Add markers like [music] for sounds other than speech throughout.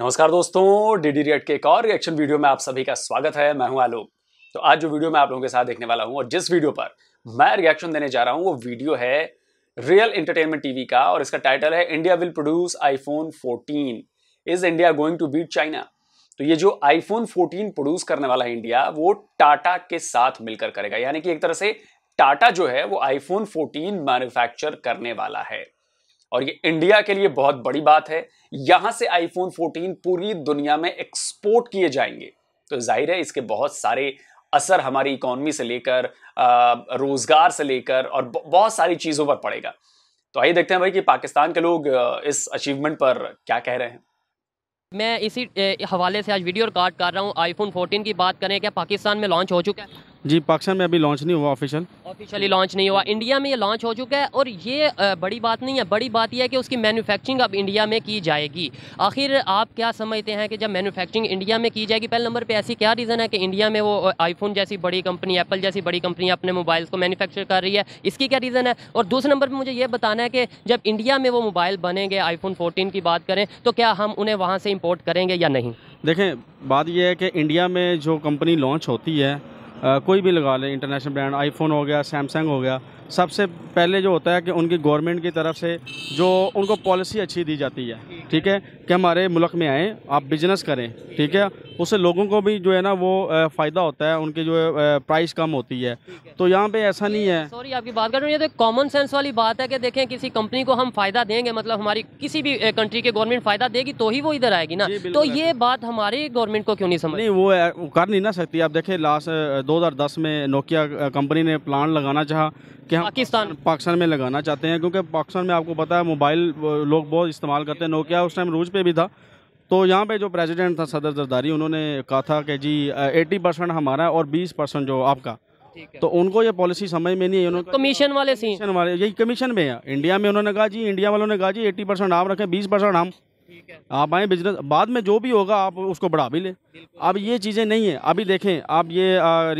नमस्कार दोस्तों DD rate के एक और रिएक्शन वीडियो में आप सभी का स्वागत है मैं हूं आलोक तो आज जो वीडियो मैं आप लोगों के साथ देखने वाला हूं और जिस वीडियो पर मैं रिएक्शन देने जा रहा हूं वो वीडियो है रियल एंटरटेनमेंट टीवी का और इसका टाइटल है India will produce iPhone 14 is India going to beat China तो ये जो आईफोन 14 प्रोड्यूस करने वाला है इंडिया वो टाटा के साथ मिलकर करेगा यानी कि एक तरह से टाटा जो है वो आईफोन 14 मैन्युफैक्चर करने वाला है और ये इंडिया के लिए बहुत बड़ी बात है यहां से आईफोन 14 पूरी दुनिया में एक्सपोर्ट किए जाएंगे तो जाहिर है इसके बहुत सारे असर हमारी इकोनॉमी से लेकर रोजगार से लेकर और बहुत सारी चीजों पर पड़ेगा तो आइए देखते हैं भाई कि पाकिस्तान के लोग इस अचीवमेंट पर क्या कह रहे हैं मैं इसी हवाले से आज वीडियो रिकॉर्ड कर रहा हूँ आईफोन 14 की बात करें क्या पाकिस्तान में लॉन्च हो चुका है जी पाकिस्तान में अभी लॉन्च नहीं हुआ ऑफिशियल ऑफिशियली लॉन्च नहीं हुआ इंडिया में ये लॉन्च हो चुका है और ये बड़ी बात नहीं है बड़ी बात यह है कि उसकी मैन्युफैक्चरिंग अब इंडिया में की जाएगी आखिर आप क्या समझते हैं कि जब मैन्युफैक्चरिंग इंडिया में की जाएगी पहले नंबर पर ऐसी क्या रीज़न है कि इंडिया में वो आईफोन जैसी बड़ी कंपनी एप्पल जैसी बड़ी कंपनी अपने मोबाइल को मैन्युफैक्चर कर रही है इसकी क्या रीज़न है और दूसरे नंबर पर मुझे ये बताना है कि जब इंडिया में वो मोबाइल बनेंगे आईफोन फोर्टीन की बात करें तो क्या हम उन्हें वहाँ से इम्पोर्ट करेंगे या नहीं देखें बात यह है कि इंडिया में जो कंपनी लॉन्च होती है कोई भी लगा लें इंटरनेशनल ब्रांड आईफोन हो गया सैमसंग हो गया सबसे पहले जो होता है कि उनकी गवर्नमेंट की तरफ से जो उनको पॉलिसी अच्छी दी जाती है ठीक है कि हमारे मुल्क में आएँ आप बिजनेस करें ठीक है उससे लोगों को भी जो है ना वो फ़ायदा होता है उनकी जो प्राइस कम होती है तो यहाँ पे ऐसा नहीं है सॉरी आपकी बात कर रही है तो कॉमन सेंस वाली बात है कि देखें किसी कंपनी को हम फ़ायदा देंगे मतलब हमारी किसी भी कंट्री के गवर्नमेंट फ़ायदा देगी तो ही वो इधर आएगी ना तो ये बात हमारी गवर्नमेंट को क्यों नहीं समझ नहीं वो कर नहीं ना सकती आप देखें लास्ट दो में नोकिया कंपनी ने प्लान लगाना चाह कि हम पाकिस्तान पाकिस्तान में लगाना चाहते हैं क्योंकि पाकिस्तान में आपको पता है मोबाइल लोग बहुत इस्तेमाल करते हैं नोकिया उस टाइम रूज पे भी था तो यहाँ पे जो प्रेसिडेंट था सदर जरदारी उन्होंने कहा था कि जी एटी परसेंट हमारा और बीस परसेंट जो आपका तो उनको ये पॉलिसी समझ में नहीं है कमीशन वाले कमीशन वाले यही कमीशन में है इंडिया में उन्होंने कहा जी इंडिया वालों ने कहा जी एटी परसेंट आप रखें बीस परसेंट हम आप आए बिजनेस बाद में जो भी होगा आप उसको बढ़ा भी लें अब ये चीज़ें नहीं है अभी देखें आप ये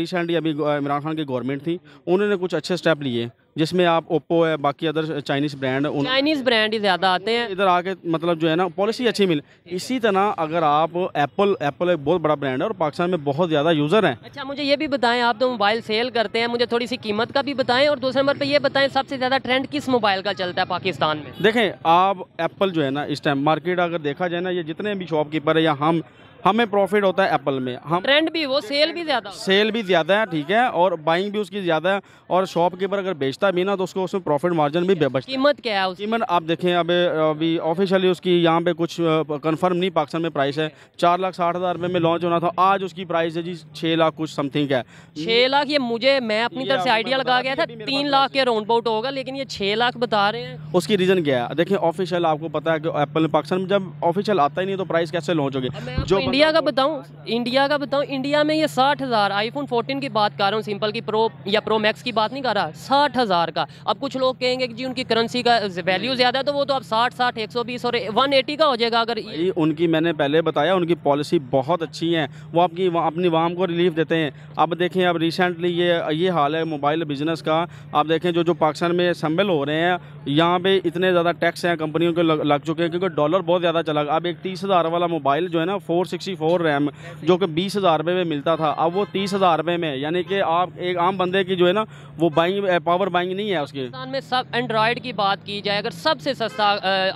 रिसेंटली अभी इमरान खान की गवर्नमेंट थी उन्होंने कुछ अच्छे स्टेप लिए जिसमें आप ओप्पो है बाकी other Chinese brand Chinese brand ही ज़्यादा आते हैं इधर आके मतलब जो है ना पॉलिसी अच्छी मिल इसी तरह अगर आप एप्पल एप्पल एक बहुत बड़ा ब्रांड है और पाकिस्तान में बहुत ज़्यादा यूज़र हैं अच्छा मुझे ये भी बताएं आप तो मोबाइल सेल करते हैं मुझे थोड़ी सी कीमत का भी बताएं और दूसरे नंबर पर यह बताएं सबसे ज़्यादा ट्रेंड किस मोबाइल का चलता है पाकिस्तान में देखें आप एप्पल जो है ना इस टाइम मार्केट अगर देखा जाए ना ये जितने भी शॉपकीपर है या हम हमें प्रॉफिट होता है एप्पल में हम ट्रेंड भी वो सेल भी ज़्यादा सेल भी ज़्यादा है ठीक है और बाइंग भी उसकी ज़्यादा है और शॉपकीपर अगर बेचता भी ना तो उसको उसमें प्रॉफिट मार्जिन भी बचता कीमत क्या है उसकी कीमत आप देखें अब अभी ऑफिशियली उसकी यहाँ पे कुछ कंफर्म नहीं पाकिस्तान में प्राइस है चार लाख साठ हज़ार रुपये में लॉन्च होना था आज उसकी प्राइस है जी छः लाख कुछ समथिंग है छः लाख ये मुझे मैं अपनी तरफ से आइडिया लगा गया था तीन लाख के राउंड अबाउट होगा लेकिन ये छः लाख बता रहे हैं उसकी रीज़न क्या है देखिए ऑफिशियल आपको पता है कि एप्पल पाकिस्तान में जब ऑफिशियल आता ही नहीं तो प्राइस कैसे लॉन्च होगी जो इंडिया का बताऊं इंडिया का बताऊँ इंडिया में ये साठ हज़ार आईफोन फोर्टीन की बात कर रहा हूँ सिंपल की प्रो या प्रो मैक्स की बात नहीं कर रहा साठ हज़ार का अब कुछ लोग कहेंगे कि जी उनकी करेंसी का वैल्यू ज़्यादा है तो वो तो अब साठ साठ एक सौ बीस और वन एटी का हो जाएगा अगर उनकी मैंने पहले बताया उनकी पॉलिसी बहुत अच्छी है वो आपकी अपनी वाम को रिलीफ देते हैं अब देखें अब रिसेंटली ये ये हाल है मोबाइल बिजनेस का आप देखें जो जो पाकिस्तान में सम्बल हो रहे हैं यहाँ पे इतने ज़्यादा टैक्स हैं कंपनियों के लग, लग चुके हैं क्योंकि डॉलर बहुत ज़्यादा चला अब एक तीस हज़ार वाला मोबाइल जो है ना फोर सिक्सटी फोर रैम जो कि बीस हज़ार रुपये में मिलता था अब वो तीस हज़ार रुपये में यानी कि आप एक आम बंदे की जो है ना वो बाइंग पावर बाइंग नहीं है उसकी में सब एंड्रॉयड की बात की जाए अगर सबसे सस्ता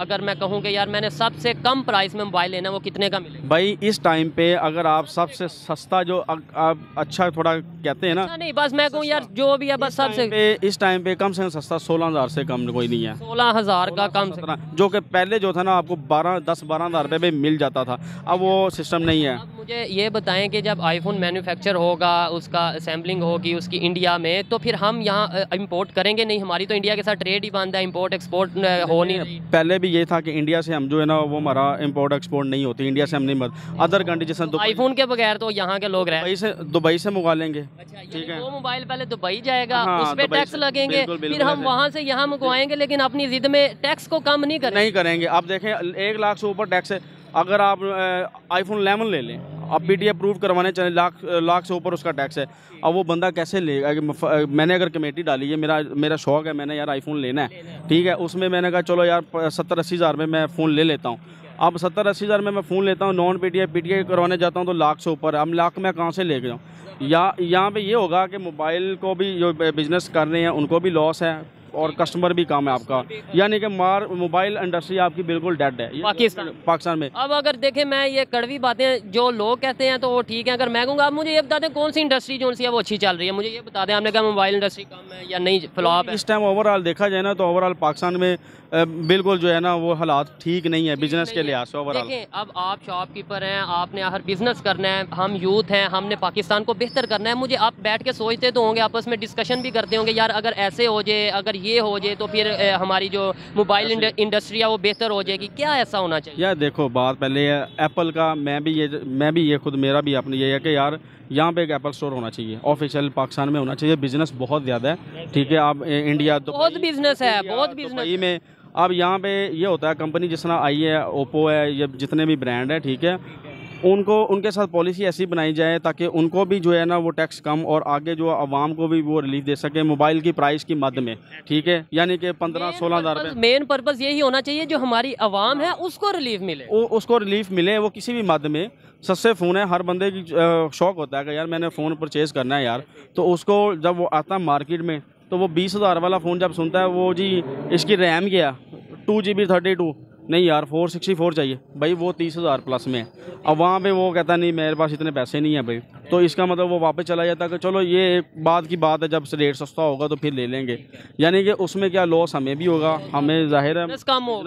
अगर मैं कहूँ कि यार मैंने सबसे कम प्राइस में मोबाइल लेना वो कितने का मिले भाई इस टाइम पे अगर आप सबसे सस्ता जो आप अच्छा थोड़ा कहते हैं ना अच्छा नहीं बस मैं कहूँ यार जो भी है बस सबसे इस टाइम पे कम से कम सस्ता सोलह हज़ार से कम कोई नहीं है सोलह हज़ार का कम से कम जो कि पहले जो था ना आपको बारह दस बारह हज़ार रुपये में मिल जाता था अब वो सिस्टम सिस्टम नहीं है मुझे ये बताएं कि जब आईफोन मैन्युफैक्चर होगा उसका सैम्पलिंग होगी उसकी इंडिया में तो फिर हम यहाँ इंपोर्ट करेंगे नहीं हमारी तो इंडिया के साथ ट्रेड ही बंद है इंपोर्ट एक्सपोर्ट हो नहीं पहले भी ये था कि इंडिया से हम जो है ना वो हमारा इम्पोर्ट एक्सपोर्ट नहीं होती इंडिया से हम नहीं अदर कंट्री जैसे आईफोन के बगैर तो यहाँ के लोग रहे से दुबई से मंगा लेंगे अच्छा, ठीक है वो मोबाइल पहले दुबई जाएगा हाँ, उस पर टैक्स लगेंगे फिर हम वहाँ से यहाँ मंगवाएंगे लेकिन अपनी जिद में टैक्स को कम नहीं करेंगे नहीं करेंगे आप देखें एक लाख से ऊपर टैक्स है अगर आप आईफोन 11 ले लें आप पीटी अप्रूव करवाने चले लाख लाख से ऊपर उसका टैक्स है अब वो बंदा कैसे ले मैंने अगर कमेटी डाली है मेरा मेरा शौक है मैंने यार आईफोन लेना है ठीक है उसमें मैंने कहा चलो यार सत्तर अस्सी हज़ार में मैं फ़ोन ले लेता हूँ अब सत्तर अस्सी हज़ार में मैं फ़ोन लेता हूँ नॉन पीटीआई पीटीआई करवाने जाता हूँ तो लाख से ऊपर अब लाख में कहाँ से ले गया या यहाँ पर ये होगा कि मोबाइल को भी जो बिज़नेस कर रहे हैं उनको भी लॉस है और कस्टमर भी कम है आपका यानी कि मार मोबाइल इंडस्ट्री आपकी बिल्कुल डेड है पाकिस्तान पाकिस्तान में अब अगर देखें मैं ये कड़वी बातें जो लोग कहते हैं तो वो ठीक है अगर मैं कहूँगा आप मुझे ये बता दें कौन सी इंडस्ट्री जो सी है वो अच्छी चल रही है मुझे ये बता दें आपने कहा मोबाइल इंडस्ट्री कम है या नहीं फ्लॉप इस टाइम ओवरऑल देखा जाए ना तो ओवरऑल पाकिस्तान में बिल्कुल जो है ना वो हालात ठीक नहीं है बिजनेस के लिहाज से ओवरऑल अब आप शॉपकीपर हैं आपने हर बिजनेस करना है हम यूथ हैं हमने पाकिस्तान को बेहतर करना है मुझे आप बैठ के सोचते तो होंगे आपस में डिस्कशन भी करते होंगे यार अगर ऐसे हो जाए अगर ये हो जाए तो फिर हमारी जो मोबाइल इंडस्ट्री है वो बेहतर हो जाएगी क्या ऐसा होना चाहिए यार देखो बात पहले एप्पल का मैं भी ये मैं भी ये खुद मेरा भी अपने ये है कि यार यहाँ पे एक एप्पल स्टोर होना चाहिए ऑफिशियल पाकिस्तान में होना चाहिए बिजनेस बहुत ज़्यादा है ठीक है आप इंडिया तो बहुत बिजनेस है बहुत बिजनेस तो में अब यहाँ पे ये होता है कंपनी जिस तरह आई है ओप्पो है या जितने भी ब्रांड है ठीक है उनको उनके साथ पॉलिसी ऐसी बनाई जाए ताकि उनको भी जो है ना वो टैक्स कम और आगे जो आवाम को भी वो रिलीफ दे सके मोबाइल की प्राइस की मद में ठीक है यानी कि पंद्रह सोलह हज़ार रुपये मेन पर्पज़ यही होना चाहिए जो हमारी आवाम है उसको रिलीफ मिले वो उसको रिलीफ मिले वो किसी भी मद में सस्ते फ़ोन है हर बंदे की शौक होता है कि यार मैंने फ़ोन परचेज़ करना है यार तो उसको जब वो आता मार्केट में तो वो बीस हज़ार वाला फ़ोन जब सुनता है वो जी इसकी रैम क्या two G B thirty two नहीं यार फोर सिक्सटी फोर चाहिए भाई वो तीस हज़ार प्लस में है अब वहाँ पे वो कहता नहीं मेरे पास इतने पैसे नहीं है भाई तो इसका मतलब वो वापस चला जाता कि चलो ये एक बात की बात है जब रेट सस्ता होगा तो फिर ले लेंगे यानी कि उसमें क्या लॉस हमें भी होगा हमें जाहिर है कम हो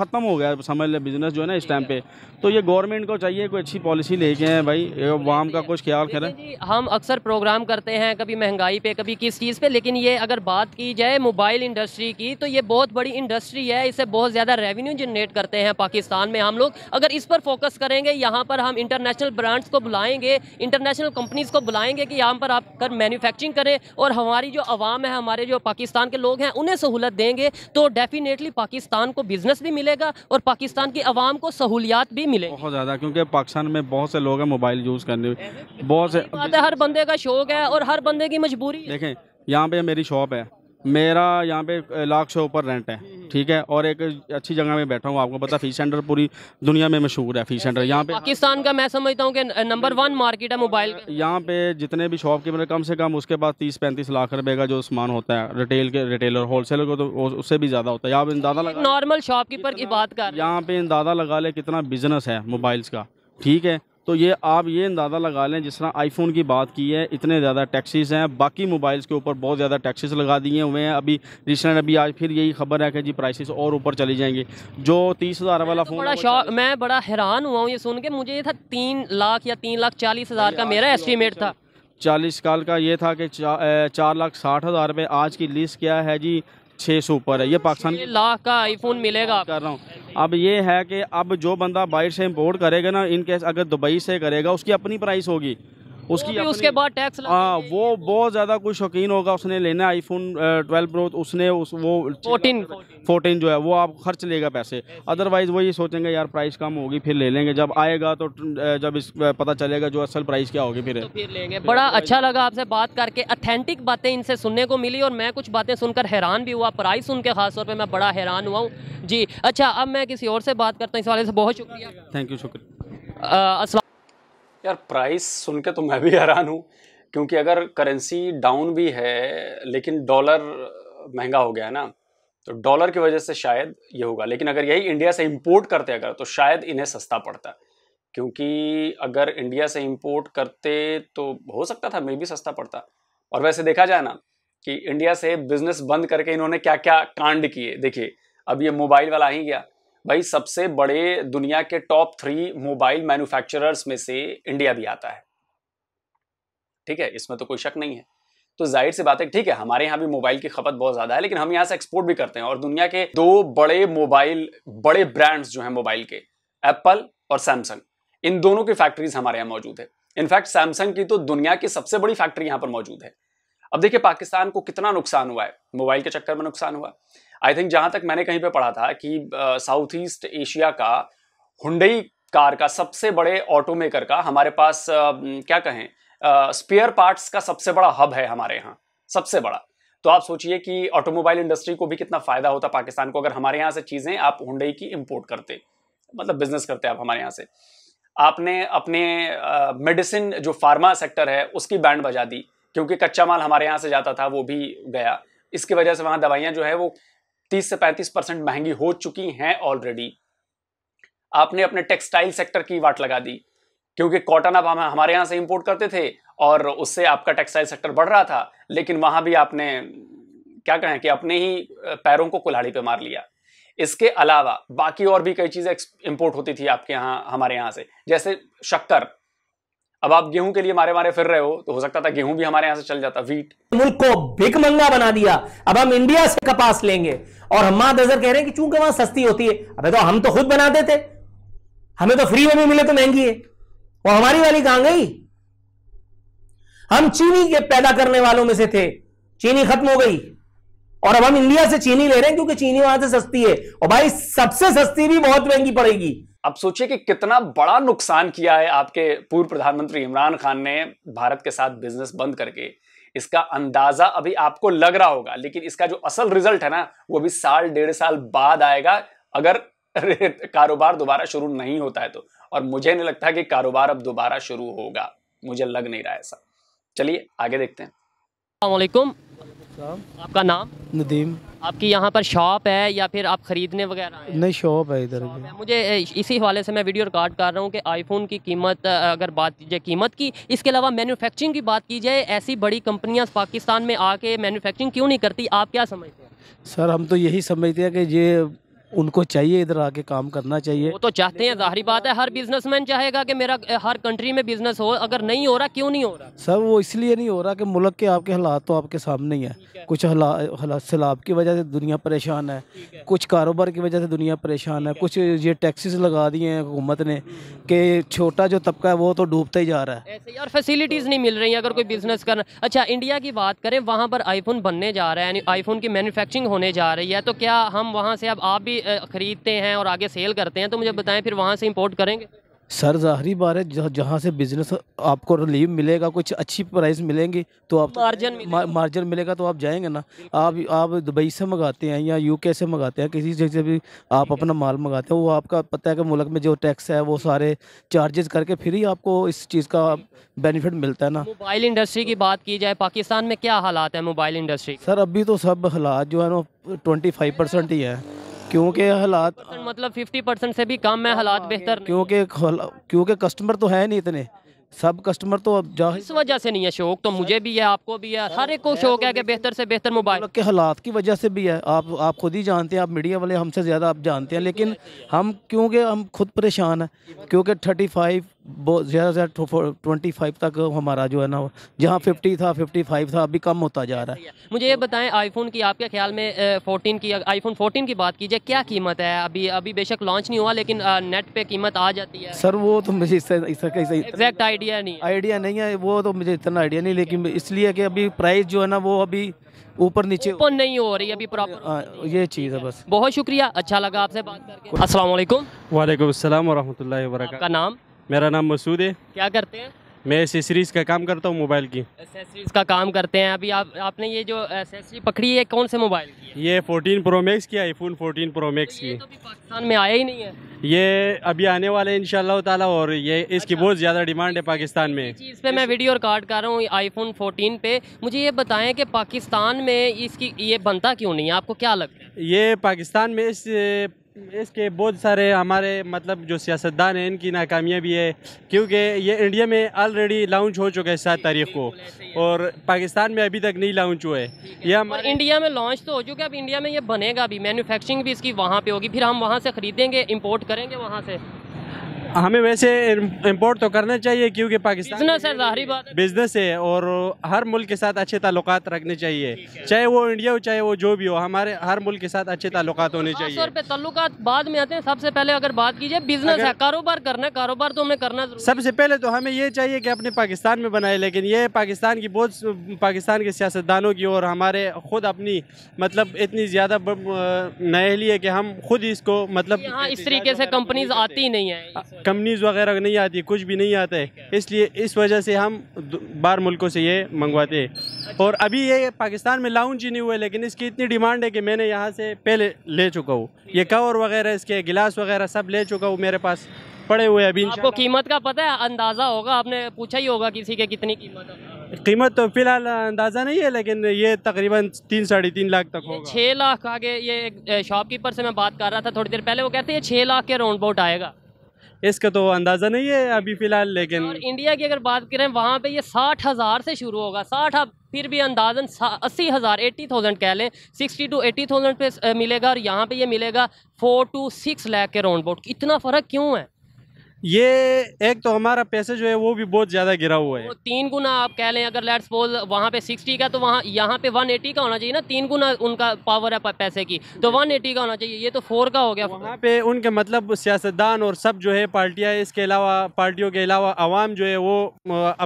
ख़त्म हो गया समझ लें बिज़नेस जो है ना इस टाइम पे तो ये गवर्नमेंट को चाहिए कोई अच्छी पॉलिसी लेके आए भाई वाम का कुछ ख्याल करें हम अक्सर प्रोग्राम करते हैं कभी महंगाई पे कभी किस चीज़ पे लेकिन ये अगर बात की जाए मोबाइल इंडस्ट्री की तो ये बहुत बड़ी इंडस्ट्री है इसे बहुत ज़्यादा रेवेन्यू जनरेट डोनेट करते हैं पाकिस्तान में हम लोग अगर इस पर फोकस करेंगे यहाँ पर हम इंटरनेशनल ब्रांड्स को बुलाएंगे इंटरनेशनल कंपनीज़ को बुलाएंगे कि यहाँ पर आप कर मैन्युफैक्चरिंग करें और हमारी जो आवाम है हमारे जो पाकिस्तान के लोग हैं उन्हें सहूलत देंगे तो डेफिनेटली पाकिस्तान को बिजनेस भी मिलेगा और पाकिस्तान की आवाम को सहूलियात भी मिलेगी बहुत ज़्यादा क्योंकि पाकिस्तान में बहुत से लोग हैं मोबाइल यूज़ करने में बहुत से हर बंदे का शौक है और हर बंदे की मजबूरी देखें यहाँ पे मेरी शॉप है मेरा यहाँ पे लाख से ऊपर रेंट है हम्म, हम्म। ठीक है और एक अच्छी जगह में बैठा हूँ आपको पता फी सेंटर पूरी दुनिया में मशहूर है फी सेंटर यहाँ पे पाकिस्तान का मैं समझता हूँ कि नंबर वन मार्केट है मोबाइल यहाँ पे जितने भी शॉप के कम से कम उसके बाद तीस पैंतीस लाख रुपए का जो सामान होता है रिटेल के रिटेलर होलसेलर को तो उससे भी ज़्यादा होता है यहाँ पे अंदाजा लगा नॉर्मल शॉपकीपर की बात कर यहाँ पे अंदाजा लगा ले कितना बिजनेस है मोबाइल्स का ठीक है तो ये आप ये अंदाज़ा लगा लें जिस तरह आईफोन की बात की है इतने ज़्यादा टैक्सीज़ हैं बाकी मोबाइल्स के ऊपर बहुत ज़्यादा टैक्सीज़ लगा दिए हुए हैं अभी रिसेंट अभी आज फिर यही खबर है कि जी प्राइसेस और ऊपर चली जाएंगी जो तीस हज़ार वाला फ़ोन तो बड़ा शौक मैं बड़ा हैरान हुआ हूँ ये सुन के मुझे ये था तीन लाख या तीन लाख चालीस हज़ार का मेरा एस्टीमेट था चालीस साल का ये था कि चा, चार लाख साठ हज़ार रुपये आज की लिस्ट क्या है जी छः से ऊपर है ये पाकिस्तान लाख का आईफोन मिलेगा कर रहा हूँ अब ये है कि अब जो बंदा बाहर से इम्पोर्ट करेगा ना इनकेस अगर दुबई से करेगा उसकी अपनी प्राइस होगी उसकी वो उसके बाद टैक्स हाँ वो बहुत ज़्यादा कोई शौकीन होगा उसने लेना है आईफोन ट्वेल्व प्रो उसने उस वो फोर्टीन फोर्टीन जो है वो आप खर्च लेगा पैसे अदरवाइज़ वो ये सोचेंगे यार प्राइस कम होगी फिर ले लेंगे जब आएगा तो जब इस पता चलेगा जो असल प्राइस क्या होगी फिर तो फिर लेंगे बड़ा अच्छा लगा आपसे बात करके अथेंटिक बातें इनसे सुनने को मिली और मैं कुछ बातें सुनकर हैरान भी हुआ प्राइस सुन के खासतौर पर मैं बड़ा हैरान हुआ हूँ जी अच्छा अब मैं किसी और से बात करता हूँ इस वाले से बहुत शुक्रिया थैंक यू शुक्रिया यार प्राइस सुन के तो मैं भी हैरान हूँ क्योंकि अगर करेंसी डाउन भी है लेकिन डॉलर महंगा हो गया है ना तो डॉलर की वजह से शायद ये होगा लेकिन अगर यही इंडिया से इम्पोर्ट करते अगर तो शायद इन्हें सस्ता पड़ता क्योंकि अगर इंडिया से इम्पोर्ट करते तो हो सकता था मे भी सस्ता पड़ता और वैसे देखा जाए ना कि इंडिया से बिजनेस बंद करके इन्होंने क्या क्या कांड किए देखिए अब ये मोबाइल वाला ही गया भाई सबसे बड़े दुनिया के टॉप थ्री मोबाइल मैन्युफैक्चरर्स में से इंडिया भी आता है ठीक है इसमें तो कोई शक नहीं है तो जाहिर सी बात है ठीक है हमारे यहाँ भी मोबाइल की खपत बहुत ज्यादा है लेकिन हम यहाँ से एक्सपोर्ट भी करते हैं और दुनिया के दो बड़े मोबाइल बड़े ब्रांड्स जो हैं मोबाइल के एप्पल और सैमसंग इन दोनों की फैक्ट्रीज हमारे यहाँ मौजूद है इनफैक्ट सैमसंग की तो दुनिया की सबसे बड़ी फैक्ट्री यहाँ पर मौजूद है अब देखिए पाकिस्तान को कितना नुकसान हुआ है मोबाइल के चक्कर में नुकसान हुआ आई थिंक जहां तक मैंने कहीं पे पढ़ा था कि साउथ ईस्ट एशिया का हुंडई कार का सबसे बड़े ऑटोमेकर का हमारे पास uh, क्या कहें स्पेयर uh, पार्ट्स का सबसे बड़ा हब है हमारे यहाँ सबसे बड़ा तो आप सोचिए कि ऑटोमोबाइल इंडस्ट्री को भी कितना फायदा होता पाकिस्तान को अगर हमारे यहाँ से चीज़ें आप हुंडई की इम्पोर्ट करते मतलब बिजनेस करते आप हमारे यहाँ से आपने अपने मेडिसिन uh, जो फार्मा सेक्टर है उसकी बैंड बजा दी क्योंकि कच्चा माल हमारे यहाँ से जाता था वो भी गया इसकी वजह से वहाँ दवाइयाँ जो है वो 30 से 35 परसेंट महंगी हो चुकी हैं ऑलरेडी आपने अपने टेक्सटाइल सेक्टर की वाट लगा दी क्योंकि कॉटन आप हम हमारे यहां से इंपोर्ट करते थे और उससे आपका टेक्सटाइल सेक्टर बढ़ रहा था लेकिन वहां भी आपने क्या कहें कि अपने ही पैरों को कुल्हाड़ी पे मार लिया इसके अलावा बाकी और भी कई चीज़ें इंपोर्ट होती थी आपके यहाँ हमारे यहाँ से जैसे शक्कर अब आप गेहूं के लिए मारे मारे फिर रहे हो तो हो सकता था गेहूं भी हमारे यहां से चल जाता वीट मुल्क को बिग मंगा बना दिया अब हम इंडिया से कपास लेंगे और हम मां नजर कह रहे हैं कि चूंकि वहां सस्ती होती है अबे तो हम तो खुद बना देते हमें तो फ्री में भी मिले तो महंगी है वो हमारी वाली कहां गई हम चीनी के पैदा करने वालों में से थे चीनी खत्म हो गई और अब हम इंडिया से चीनी ले रहे हैं क्योंकि चीनी वहां से सस्ती है और भाई सबसे सस्ती भी बहुत महंगी पड़ेगी अब सोचिए कि कितना बड़ा नुकसान किया है आपके पूर्व प्रधानमंत्री इमरान खान ने भारत के साथ बिजनेस बंद करके इसका अंदाजा अभी आपको लग रहा होगा लेकिन इसका जो असल रिजल्ट है ना वो भी साल डेढ़ साल बाद आएगा अगर [laughs] कारोबार दोबारा शुरू नहीं होता है तो और मुझे नहीं लगता कि कारोबार अब दोबारा शुरू होगा मुझे लग नहीं रहा है ऐसा चलिए आगे देखते हैं आपका नाम नदीम आपकी यहाँ पर शॉप है या फिर आप खरीदने वगैरह नहीं शॉप है इधर मुझे इसी हवाले से मैं वीडियो रिकॉर्ड कर रहा हूँ कि आईफोन की कीमत अगर बात की जाए कीमत की इसके अलावा मैन्युफैक्चरिंग की बात की जाए ऐसी बड़ी कंपनियाँ पाकिस्तान में आके मैन्युफैक्चरिंग क्यों नहीं करती आप क्या समझते हैं सर हम तो यही समझते हैं कि ये उनको चाहिए इधर आके काम करना चाहिए वो तो चाहते हैं जाहरी बात है हर बिजनेसमैन चाहेगा कि मेरा हर कंट्री में बिजनेस हो अगर नहीं हो रहा क्यों नहीं हो रहा सर वो इसलिए नहीं हो रहा कि मुल्क के आपके हालात तो आपके सामने ही है कुछ हालात सैलाब की वजह से दुनिया परेशान है कुछ कारोबार की वजह से दुनिया परेशान है कुछ ये टैक्सीस लगा दिए हैं हुकूमत ने कि छोटा जो तबका है वो तो डूबता ही जा रहा है और फैसिलिटीज़ नहीं मिल रही अगर कोई बिजनेस करना अच्छा इंडिया की बात करें वहाँ पर आईफोन बनने जा रहा है यानी आईफोन की मैनुफेक्चरिंग होने जा रही है तो क्या हम वहाँ से अब आप भी ख़रीदते हैं और आगे सेल करते हैं तो मुझे बताएं फिर वहाँ से इम्पोर्ट करेंगे सर ज़ाहरी बार है जह, जहाँ से बिज़नेस आपको रिलीव मिलेगा कुछ अच्छी प्राइस मिलेंगी तो आप मार्जिन मिलेगा। मार्जिन मिलेगा तो आप जाएंगे ना आप आप दुबई से मंगाते हैं या यूके से मंगाते हैं किसी जगह से भी आप अपना माल मंगाते हैं वो आपका पता है कि मुल्क में जो टैक्स है वो सारे चार्जेस करके फिर ही आपको इस चीज़ का बेनिफिट मिलता है ना मोबाइल इंडस्ट्री की बात की जाए पाकिस्तान में क्या हालात है मोबाइल इंडस्ट्री सर अभी तो सब हालात जो है ना ट्वेंटी फाइव परसेंट ही है क्योंकि हालात मतलब फिफ्टी परसेंट से भी कम है हालात हाँ, बेहतर क्योंकि क्योंकि कस्टमर तो है नहीं इतने सब कस्टमर तो अब जा इस वजह से नहीं है शौक तो मुझे भी है आपको भी है हर एक को शौक तो है कि बेहतर से बेहतर तो मोबाइल मतलब के हालात की वजह से भी है आप आप खुद ही जानते हैं आप मीडिया वाले हमसे ज़्यादा आप जानते हैं लेकिन हम क्योंकि हम खुद परेशान हैं क्योंकि थर्टी फाइव बहुत ज़्यादा से ज़्यादा ट्वेंटी फाइव तक हमारा जो है ना जहाँ फिफ्टी था फिफ्टी फाइव था अभी कम होता जा रहा है मुझे ये बताएं आईफोन की आपके ख्याल में फोर्टीन की आईफोन फोर्टीन की बात कीजिए क्या कीमत है अभी अभी बेशक लॉन्च नहीं हुआ लेकिन नेट पे कीमत आ जाती है सर वो तो मुझे इससे एग्जैक्ट आइडिया नहीं आइडिया नहीं है वो तो मुझे इतना आइडिया नहीं लेकिन इसलिए कि अभी प्राइस जो है ना वो अभी ऊपर नीचे ऊपर नहीं हो रही अभी प्रॉपर ये चीज़ है बस बहुत शुक्रिया अच्छा लगा आपसे बात करके असलम वालेकुम वालेकुम असलम वरहमल का नाम मेरा नाम मसूद है क्या करते हैं मैं एसेसरीज़ का काम करता हूँ मोबाइल की एसेसरीज़ का काम करते हैं अभी आप आपने ये जो एसेसरी पकड़ी है कौन से मोबाइल तो की ये फोर्टीन प्रो तो मैक्स की आईफोन फोर्टीन प्रो मैक्स की पाकिस्तान में आया ही नहीं है ये अभी आने वाले इन ताला और ये इसकी अच्छा। बहुत ज़्यादा डिमांड है पाकिस्तान में इस पे मैं वीडियो रिकॉर्ड कर रहा हूँ आईफोन 14 पे मुझे ये बताएं कि पाकिस्तान में इसकी ये बनता क्यों नहीं है आपको क्या लगता है ये पाकिस्तान में इस इसके बहुत सारे हमारे मतलब जो सियासतदान हैं इनकी भी है क्योंकि ये इंडिया में ऑलरेडी लॉन्च हो चुका है सात तारीख को और पाकिस्तान में अभी तक नहीं लॉन्च हुआ है हम इंडिया में लॉन्च तो हो चुका है अब इंडिया में ये बनेगा भी मैन्युफैक्चरिंग भी इसकी वहाँ पे होगी फिर हम वहाँ से ख़रीदेंगे इम्पोर्ट करेंगे वहाँ से हमें वैसे इम्पोर्ट तो करना चाहिए क्योंकि पाकिस्तान बिजनेस है जाहरी बात बिजनेस है और हर मुल्क के साथ अच्छे ताल्लुक रखने चाहिए चाहे वो इंडिया हो चाहे वो जो भी हो हमारे हर मुल्क के साथ अच्छे ताल्लुक होने चाहिए बाद में आते हैं सबसे पहले अगर बात कीजिए बिजनेस है कारोबार करना है कारोबार तो हमें करना सबसे पहले तो हमें ये चाहिए कि अपने पाकिस्तान में बनाए लेकिन ये पाकिस्तान की बहुत पाकिस्तान के सियासतदानों की और हमारे खुद अपनी मतलब इतनी ज़्यादा नहली है कि हम खुद इसको मतलब इस तरीके से कंपनीज आती नहीं है कंपनीज़ वगैरह नहीं आती कुछ भी नहीं आता है इसलिए इस वजह से हम बाहर मुल्कों से ये मंगवाते हैं और अभी ये पाकिस्तान में लाउंज ही नहीं हुए लेकिन इसकी इतनी डिमांड है कि मैंने यहाँ से पहले ले चुका हूँ ये कवर वगैरह इसके गिलास वगैरह सब ले चुका हूँ मेरे पास पड़े हुए अभी आपको कीमत का पता है अंदाज़ा होगा आपने पूछा ही होगा किसी के कितनी कीमत कीमत तो फिलहाल अंदाज़ा नहीं है लेकिन ये तकरीबन तीन साढ़े तीन लाख तक होगा छः लाख आगे ये शॉपकीपर से मैं बात कर रहा था थोड़ी देर पहले वो कहते हैं छः लाख के राउंड बोट आएगा इसका तो अंदाज़ा नहीं है अभी फ़िलहाल लेकिन और इंडिया की अगर बात करें वहाँ पे ये साठ हज़ार से शुरू होगा साठ फिर भी अंदाजन अस्सी हज़ार एट्टी थाउजेंड कह लें सिक्सटी टू एटी थाउजेंड पे मिलेगा और यहाँ पे ये मिलेगा फोर टू सिक्स लैख के राउंड बोर्ड इतना फ़र्क क्यों है ये एक तो हमारा पैसे जो है वो भी बहुत ज़्यादा गिरा हुआ है तीन गुना आप कह लें अगर लेट्स बोल वहाँ पे 60 का तो वहाँ यहाँ पे 180 का होना चाहिए ना तीन गुना उनका पावर है पैसे की तो 180 का होना चाहिए ये तो फोर का हो गया वहाँ पे उनके मतलब सियासतदान और सब जो है पार्टियाँ इसके अलावा पार्टियों के अलावा आवाम जो है वो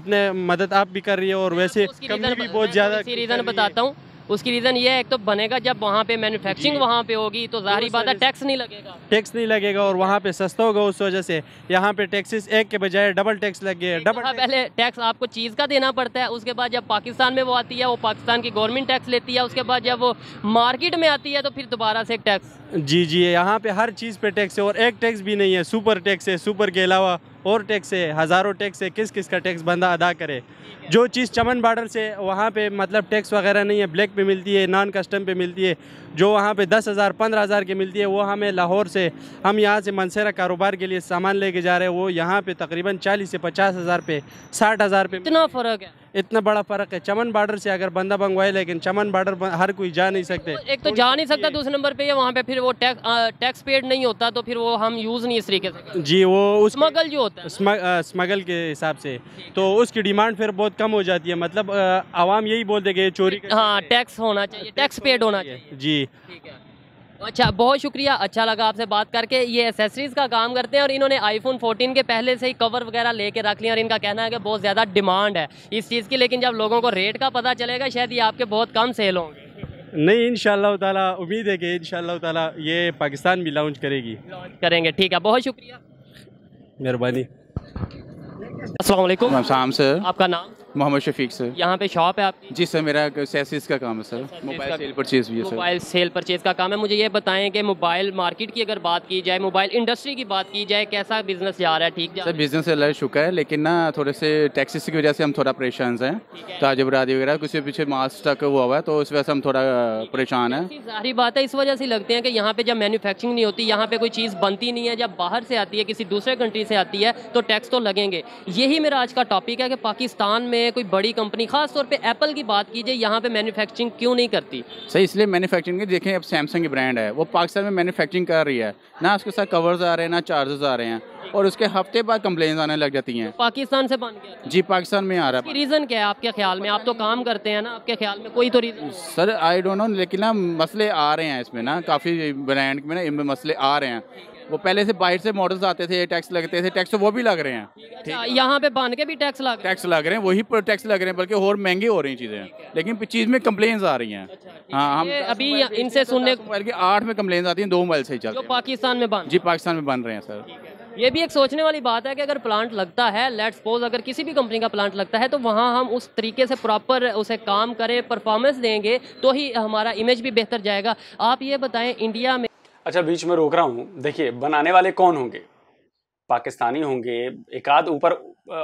अपने मदद आप भी कर रही है और वैसे बहुत ज़्यादा रीज़न बताता हूँ उसकी रीज़न ये है एक तो बनेगा जब वहाँ पे मैन्युफैक्चरिंग वहाँ पे होगी तो जाहिर बात है टैक्स नहीं लगेगा टैक्स नहीं लगेगा और वहाँ पे सस्ता होगा उस वजह से यहाँ पे टैक्सेस एक के बजाय डबल टैक्स लग गया डबल तो हाँ, पहले टैक्स आपको चीज़ का देना पड़ता है उसके बाद जब पाकिस्तान में वो आती है वो पाकिस्तान की गवर्नमेंट टैक्स लेती है उसके बाद जब वो मार्केट में आती है तो फिर दोबारा से एक टैक्स जी जी यहाँ पे हर चीज़ पर टैक्स है और एक टैक्स भी नहीं है सुपर टैक्स है सुपर के अलावा और टैक्स है हज़ारों टैक्स है किस किस का टैक्स बंदा अदा करे जो चीज़ चमन बार्डर से वहाँ पे मतलब टैक्स वगैरह नहीं है ब्लैक पे मिलती है नॉन कस्टम पे मिलती है जो वहाँ पे दस हज़ार पंद्रह हज़ार की मिलती है वो हमें लाहौर से हम यहाँ से मनसेरा कारोबार के लिए सामान लेके जा रहे हैं वो यहाँ पे तकरीबन चालीस से पचास हज़ार पे साठ हज़ार पे इतना फ़र्क है इतना बड़ा फर्क है चमन बॉर्डर से अगर बंदा मंगवाए लेकिन चमन बॉर्डर हर कोई जा नहीं सकते एक तो जा नहीं सकता दूसरे नंबर पे वहाँ पे फिर वो टैक्स टैक्स पेड नहीं होता तो फिर वो हम यूज़ नहीं इस तरीके से जी वो स्मगल जो होता है स्मगल के हिसाब से तो उसकी डिमांड फिर बहुत कम हो जाती है मतलब आवाम यही बोलते चोरी हाँ टैक्स होना चाहिए टैक्स पेड होना चाहिए जी अच्छा बहुत शुक्रिया अच्छा लगा आपसे बात करके ये एसेसरीज़ का काम करते हैं और इन्होंने आईफोन 14 के पहले से ही कवर वगैरह लेके रख लिया और इनका कहना है कि बहुत ज़्यादा डिमांड है इस चीज़ की लेकिन जब लोगों को रेट का पता चलेगा शायद ये आपके बहुत कम सेल होंगे नहीं इन ताला उम्मीद है कि इन ताला ये पाकिस्तान भी लॉन्च करेगी लॉन्च करेंगे ठीक है बहुत शुक्रिया मेहरबानी असल आपका नाम मोहम्मद शफीक सर यहाँ पे शॉप है आपकी जी सर मेरा सेल्स का काम है सर मोबाइल सेल परचेज भी है सर मोबाइल सेल परचेज का काम है मुझे ये बताएं कि मोबाइल मार्केट की अगर बात की जाए मोबाइल इंडस्ट्री की बात की जाए कैसा बिजनेस जा रहा है ठीक सर बिजनेस अल्लाह शुक्र है लेकिन ना थोड़े से टैक्सीस की वजह से हम थोड़ा परेशान हैं ताजब तो बरादी वगैरह कुछ पीछे मास्क तक हुआ हुआ है तो इस वजह से हम थोड़ा परेशान है सारी बात है इस वजह से लगते हैं कि यहाँ पे जब मैन्युफैक्चरिंग नहीं होती यहाँ पे कोई चीज़ बनती नहीं है जब बाहर से आती है किसी दूसरे कंट्री से आती है तो टैक्स तो लगेंगे यही मेरा आज का टॉपिक है कि पाकिस्तान में में कोई बड़ी कंपनी खास तौर पे एप्पल की बात कीजिए यहाँ पे मैन्युफैक्चरिंग क्यों नहीं करती सही इसलिए मैन्युफैक्चरिंग की देखें अब सैमसंग की ब्रांड है वो पाकिस्तान में मैन्युफैक्चरिंग कर रही है ना उसके साथ कवर्स आ रहे हैं ना चार्जेस आ रहे हैं और उसके हफ्ते बाद कंप्लेन आने लग जाती हैं तो पाकिस्तान से बन गया जी पाकिस्तान में आ रहा है रीज़न क्या है आपके ख्याल में आप तो काम करते हैं ना आपके ख्याल में कोई तो reason sir I don't know लेकिन ना मसले आ रहे हैं इसमें ना काफ़ी ब्रांड में ना इनमें मसले आ रहे हैं वो पहले से बाहर से मॉडल्स आते थे टैक्स लगते थे टैक्स तो वो भी लग रहे हैं अच्छा, यहाँ पे बांध के भी टैक्स लग टैक्स लग रहे हैं वही पर टैक्स लग रहे हैं बल्कि और महंगे हो रही चीज़ें लेकिन चीज़ में कम्प्लेन आ रही हैं अच्छा, हाँ हम अभी इनसे सुनने की आठ में कम्प्लेन आती है दो मोबाइल से ही चलते पाकिस्तान में जी पाकिस्तान में बन रहे हैं सर ये भी एक सोचने वाली बात है कि अगर प्लांट लगता है लेट सपोज अगर किसी भी कंपनी का प्लांट लगता है तो वहाँ हम उस तरीके से प्रॉपर उसे काम करें परफॉर्मेंस देंगे तो ही हमारा इमेज भी बेहतर जाएगा आप ये बताएं इंडिया में अच्छा बीच में रोक रहा हूँ देखिए बनाने वाले कौन होंगे पाकिस्तानी होंगे एक आध ऊपर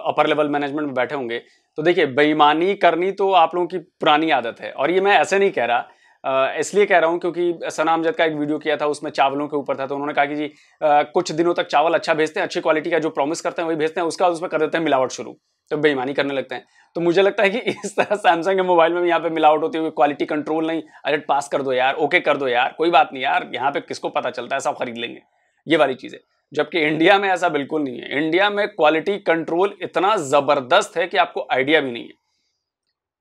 अपर लेवल मैनेजमेंट में बैठे होंगे तो देखिए बेईमानी करनी तो आप लोगों की पुरानी आदत है और ये मैं ऐसे नहीं कह रहा इसलिए कह रहा हूँ क्योंकि सनाम जद का एक वीडियो किया था उसमें चावलों के ऊपर था तो उन्होंने कहा कि जी आ, कुछ दिनों तक चावल अच्छा भेजते हैं अच्छी क्वालिटी का जो प्रॉमिस करते हैं वही भेजते हैं उसका उसमें कर देते हैं मिलावट शुरू तो बेईमानी करने लगते हैं तो मुझे लगता है कि इस तरह सैमसंग के मोबाइल में यहाँ पे मिलावट होती हुई क्वालिटी कंट्रोल नहीं अरे पास कर दो यार ओके कर दो यार कोई बात नहीं यार यहाँ पे किसको पता चलता है सब खरीद लेंगे ये वाली चीज़ें जबकि इंडिया में ऐसा बिल्कुल नहीं है इंडिया में क्वालिटी कंट्रोल इतना ज़बरदस्त है कि आपको आइडिया भी नहीं है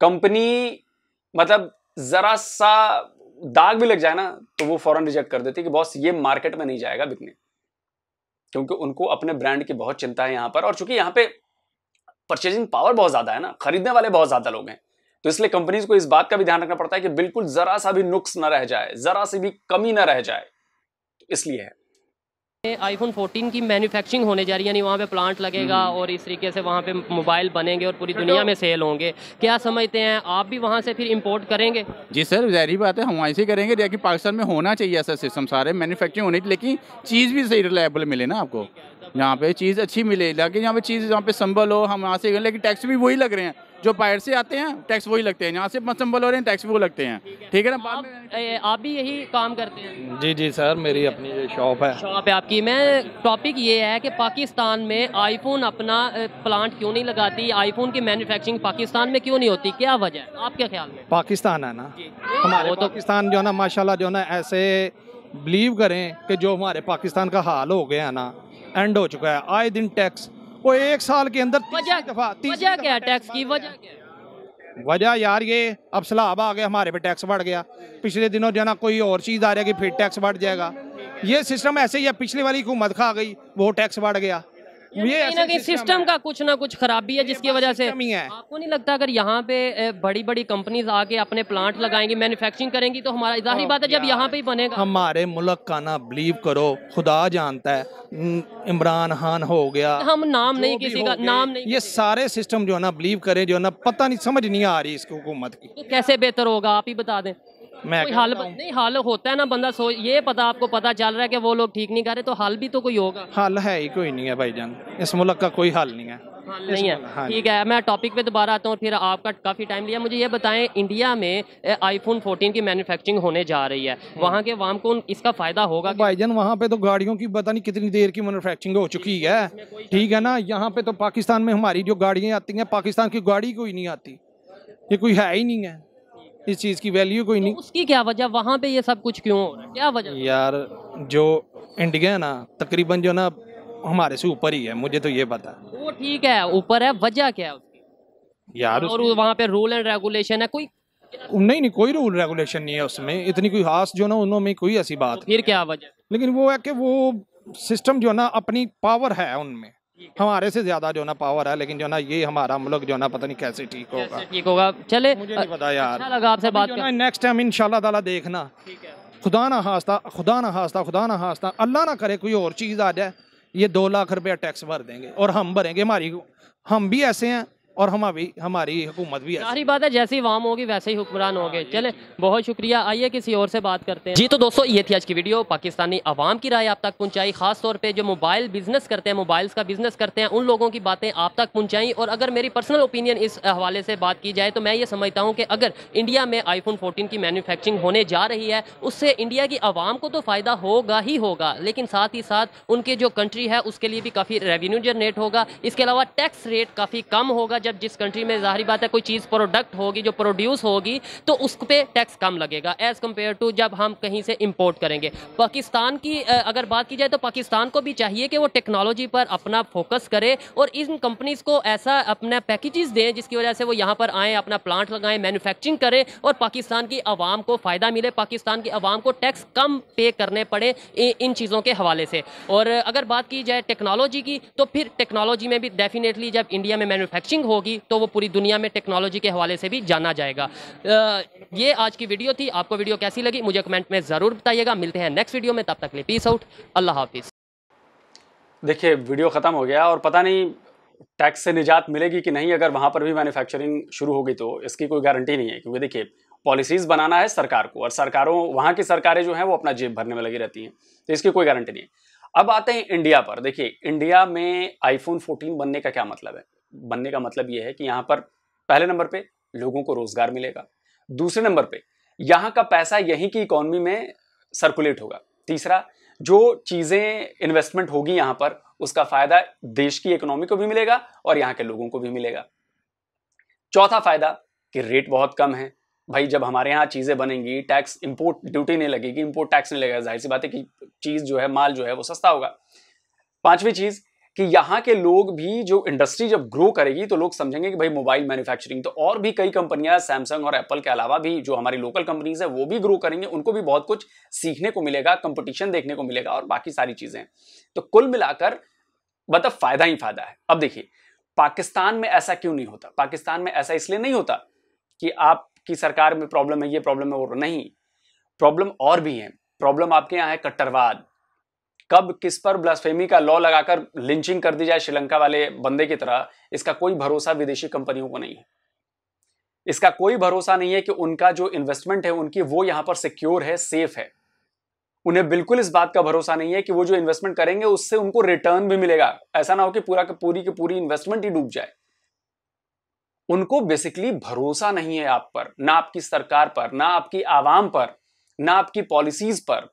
कंपनी मतलब ज़रा सा दाग भी लग जाए ना तो वो फ़ौरन रिजेक्ट कर देती है कि बॉस ये मार्केट में नहीं जाएगा बिकने क्योंकि उनको अपने ब्रांड की बहुत चिंता है यहाँ पर और चूंकि यहाँ पे परचेजिंग पावर बहुत ज़्यादा है ना खरीदने वाले बहुत ज़्यादा लोग हैं तो इसलिए कंपनीज को इस बात का भी ध्यान रखना पड़ता है कि बिल्कुल ज़रा सा भी नुक्स ना रह जाए ज़रा सी भी कमी ना रह जाए तो इसलिए है आईफोन 14 की मैन्युफैक्चरिंग होने जा रही है यानी वहाँ पे प्लांट लगेगा हम्म। और इस तरीके से वहाँ पे मोबाइल बनेंगे और पूरी दुनिया तो- में सेल होंगे क्या समझते हैं आप भी वहाँ से फिर इंपोर्ट करेंगे जी सर जहरी बात है हम ऐसे ही करेंगे जबकि पाकिस्तान में होना चाहिए ऐसा सिस्टम सारे मैन्युफैक्चरिंग होनी लेकिन चीज़ भी सही रिलायबल मिले ना आपको यहाँ पे चीज़ अच्छी मिले लेकिन यहाँ पे चीज़ यहाँ पे संभल हो हम वहाँ से लेकिन टैक्स भी वही लग रहे हैं जो बाहर से आते हैं टैक्स वही लगते हैं यहाँ से मसम्बल हो रहे हैं टैक्स वो लगते हैं ठीक है ना आप, आप भी यही काम करते हैं जी जी सर मेरी अपनी शॉप है शॉप है आपकी मैं टॉपिक ये है कि पाकिस्तान में आईफोन अपना प्लांट क्यों नहीं लगाती आईफोन की मैन्युफैक्चरिंग पाकिस्तान में क्यों नहीं होती क्या वजह आप क्या ख्याल में पाकिस्तान है ना हमारे तो- पाकिस्तान जो है ना माशाला जो है ना ऐसे बिलीव करें कि जो हमारे पाकिस्तान का हाल हो गया ना एंड हो चुका है आए दिन टैक्स वो एक साल के अंदर दफा वजह क्या टैक्स की वजह क्या वजह यार ये अब सलाब आ गया हमारे पे टैक्स बढ़ गया पिछले दिनों जो ना कोई और चीज़ आ रही है कि फिर टैक्स बढ़ जाएगा ये सिस्टम ऐसे ही है पिछले वाली हुकूमत खा गई वो टैक्स बढ़ गया ये ना सिस्टम का कुछ ना कुछ खराबी है जिसकी वजह से आपको नहीं लगता अगर यहाँ पे बड़ी बड़ी कंपनीज आके अपने प्लांट लगाएंगी मैन्युफैक्चरिंग करेंगी तो हमारा जाहिर हाँ बात है जब यहाँ पे ही बनेगा हमारे मुल्क का ना बिलीव करो खुदा जानता है इमरान खान हो गया हम नाम नहीं किसी का नाम नहीं ये सारे सिस्टम जो है ना बिलीव करे जो है ना पता नहीं समझ नहीं आ रही इसकी हुकूमत की तो कैसे बेहतर होगा आप ही बता दें मैं हाल नहीं हाल होता है ना बंदा सो ये पता आपको पता चल रहा है कि वो लोग ठीक नहीं कर रहे तो हाल भी तो कोई होगा हाल है ही कोई नहीं है भाई जान इस मुल्क का कोई हाल नहीं है नहीं है हाँ ठीक है मैं टॉपिक पे दोबारा आता हूँ फिर आपका काफ़ी टाइम लिया मुझे ये बताएं इंडिया में आईफोन 14 की मैन्युफैक्चरिंग होने जा रही है हम्म। वहाँ के वाम को इसका फायदा होगा भाईजान वहाँ पे तो गाड़ियों की पता नहीं कितनी देर की मैन्युफैक्चरिंग हो चुकी है ठीक है ना यहाँ पे तो पाकिस्तान में हमारी जो गाड़ियाँ आती हैं पाकिस्तान की गाड़ी कोई नहीं आती ये कोई है ही नहीं है इस चीज़ की वैल्यू कोई तो नहीं उसकी क्या वजह वहाँ पे ये सब कुछ क्यों हो रहा है क्या वजह यार जो इंडिया है ना तकरीबन जो ना हमारे से ऊपर ही है मुझे तो ये पता है वो ठीक है ऊपर है वजह क्या है उसकी यार और वहाँ पे रूल एंड रेगुलेशन है कोई नहीं नहीं कोई रूल रेगुलेशन नहीं है उसमें इतनी कोई खास जो ना उनमें कोई ऐसी बात तो फिर क्या वजह लेकिन वो है कि वो सिस्टम जो है ना अपनी पावर है उनमें हमारे से ज्यादा जो ना पावर है लेकिन जो ना ये हमारा मुल्क जो ना पता नहीं कैसे ठीक होगा ठीक होगा चले मुझे नहीं पता यार अच्छा लगा आपसे बात करना नेक्स्ट टाइम इंशाल्लाह ताला देखना खुदा ना हास्ता खुदा ना हास्ता खुदा ना हास्ता अल्लाह ना करे कोई और चीज़ आ जाए ये दो लाख रुपया टैक्स भर देंगे और हम भरेंगे हमारी हम भी ऐसे हैं और हम अभी हमारी हुकूमत भी सारी बात है जैसे ही वाम होगी वैसे ही हुक्मरान हाँ, होंगे चले बहुत शुक्रिया आइए किसी और से बात करते हैं जी तो दोस्तों ये थी आज की वीडियो पाकिस्तानी आवाम की राय आप तक पहुंचाई खास तौर पे जो मोबाइल बिजनेस करते हैं मोबाइल्स का बिजनेस करते हैं उन लोगों की बातें आप तक पहुंचाई और अगर मेरी पर्सनल ओपिनियन इस हवाले से बात की जाए तो मैं ये समझता हूँ कि अगर इंडिया में आईफोन फोर्टीन की मैन्युफैक्चरिंग होने जा रही है उससे इंडिया की आवाम को तो फ़ायदा होगा ही होगा लेकिन साथ ही साथ उनके जो कंट्री है उसके लिए भी काफ़ी रेवेन्यू जनरेट होगा इसके अलावा टैक्स रेट काफ़ी कम होगा जब जिस कंट्री में जाहरी बात है कोई चीज़ प्रोडक्ट होगी जो प्रोड्यूस होगी तो उस पर टैक्स कम लगेगा एज़ कम्पेयर टू जब हम कहीं से इम्पोर्ट करेंगे पाकिस्तान की अगर बात की जाए तो पाकिस्तान को भी चाहिए कि वो टेक्नोलॉजी पर अपना फोकस करे और इन कंपनीज़ को ऐसा अपना पैकेजेस दें जिसकी वजह से वो यहाँ पर आएँ अपना प्लांट लगाएँ मैनुफैक्चरिंग करें और पाकिस्तान की आवाम को फ़ायदा मिले पाकिस्तान की आवाम को टैक्स कम पे करने पड़े इन चीज़ों के हवाले से और अगर बात की जाए टेक्नोलॉजी की तो फिर टेक्नोलॉजी में भी डेफिनेटली जब इंडिया में मैनुफैक्चरिंग हो होगी तो वो पूरी दुनिया में टेक्नोलॉजी के हवाले से भी जाना जाएगा ये आज की वीडियो थी आपको वीडियो कैसी लगी मुझे कमेंट में ज़रूर बताइएगा मिलते हैं नेक्स्ट वीडियो में तब तक ले पीस आउट अल्लाह हाफिज़ देखिए वीडियो ख़त्म हो गया और पता नहीं टैक्स से निजात मिलेगी कि नहीं अगर वहाँ पर भी मैन्युफैक्चरिंग शुरू होगी तो इसकी कोई गारंटी नहीं है क्योंकि देखिए पॉलिसीज़ बनाना है सरकार को और सरकारों वहाँ की सरकारें जो हैं वो अपना जेब भरने में लगी रहती हैं तो इसकी कोई गारंटी नहीं है अब आते हैं इंडिया पर देखिए इंडिया में आईफोन 14 बनने का क्या मतलब है बनने का मतलब यह है कि यहां पर पहले नंबर पे लोगों को रोजगार मिलेगा दूसरे नंबर पे यहां का पैसा यहीं की इकोनॉमी में सर्कुलेट होगा तीसरा जो चीज़ें इन्वेस्टमेंट होगी यहां पर उसका फायदा देश की इकोनॉमी को भी मिलेगा और यहाँ के लोगों को भी मिलेगा चौथा फायदा कि रेट बहुत कम है भाई जब हमारे यहाँ चीज़ें बनेंगी टैक्स इंपोर्ट ड्यूटी नहीं लगेगी इंपोर्ट टैक्स नहीं लगेगा जाहिर सी बात है कि चीज़ जो है माल जो है वो सस्ता होगा पांचवी चीज़ कि यहाँ के लोग भी जो इंडस्ट्री जब ग्रो करेगी तो लोग समझेंगे कि भाई मोबाइल मैन्युफैक्चरिंग तो और भी कई कंपनियां सैमसंग और एप्पल के अलावा भी जो हमारी लोकल कंपनीज है वो भी ग्रो करेंगे उनको भी बहुत कुछ सीखने को मिलेगा कंपटीशन देखने को मिलेगा और बाकी सारी चीजें तो कुल मिलाकर मतलब फायदा ही फायदा है अब देखिए पाकिस्तान में ऐसा क्यों नहीं होता पाकिस्तान में ऐसा इसलिए नहीं होता कि आपकी सरकार में प्रॉब्लम है ये प्रॉब्लम है वो नहीं प्रॉब्लम और भी है प्रॉब्लम आपके यहाँ है कट्टरवाद कब किस पर ब्लास्फेमी का लॉ लगाकर लिंचिंग कर दी जाए श्रीलंका वाले बंदे की तरह इसका कोई भरोसा विदेशी कंपनियों को नहीं है इसका कोई भरोसा नहीं है कि उनका जो इन्वेस्टमेंट है उनकी वो यहां पर सिक्योर है सेफ है उन्हें बिल्कुल इस बात का भरोसा नहीं है कि वो जो इन्वेस्टमेंट करेंगे उससे उनको रिटर्न भी मिलेगा ऐसा ना हो कि पूरा पूरी की पूरी इन्वेस्टमेंट ही डूब जाए उनको बेसिकली भरोसा नहीं है आप पर ना आपकी सरकार पर ना आपकी आवाम पर ना आपकी पॉलिसीज पर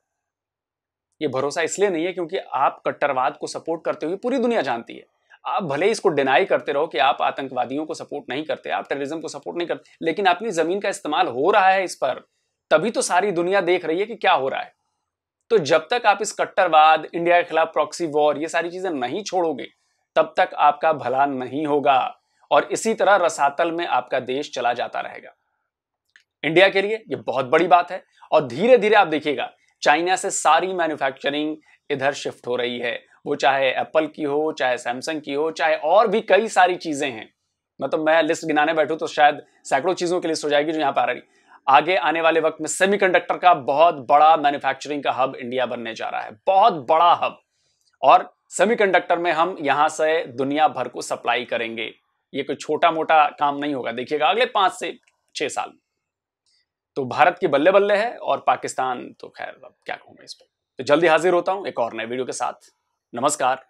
ये भरोसा इसलिए नहीं है क्योंकि आप कट्टरवाद को सपोर्ट करते हुए पूरी दुनिया जानती है आप भले इसको डिनाई करते रहो कि आप आतंकवादियों को सपोर्ट नहीं करते आप टेररिज्म को सपोर्ट नहीं करते लेकिन अपनी जमीन का इस्तेमाल हो रहा है इस पर तभी तो सारी दुनिया देख रही है कि क्या हो रहा है तो जब तक आप इस कट्टरवाद इंडिया के खिलाफ प्रॉक्सी वॉर ये सारी चीजें नहीं छोड़ोगे तब तक आपका भला नहीं होगा और इसी तरह रसातल में आपका देश चला जाता रहेगा इंडिया के लिए ये बहुत बड़ी बात है और धीरे धीरे आप देखिएगा चाइना से सारी मैन्युफैक्चरिंग इधर शिफ्ट हो रही है वो चाहे एप्पल की हो चाहे सैमसंग की हो चाहे और भी कई सारी चीज़ें हैं मतलब मैं लिस्ट गिनाने बैठूँ तो शायद सैकड़ों चीज़ों की लिस्ट हो जाएगी जो यहाँ पर आ रही आगे आने वाले वक्त में सेमीकंडक्टर का बहुत बड़ा मैन्युफैक्चरिंग का हब इंडिया बनने जा रहा है बहुत बड़ा हब और सेमीकंडक्टर में हम यहां से दुनिया भर को सप्लाई करेंगे ये कोई छोटा मोटा काम नहीं होगा देखिएगा अगले पांच से छह साल में तो भारत की बल्ले बल्ले है और पाकिस्तान तो खैर अब क्या कहूँ मैं इस पर तो जल्दी हाजिर होता हूँ एक और नए वीडियो के साथ नमस्कार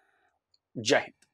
जय हिंद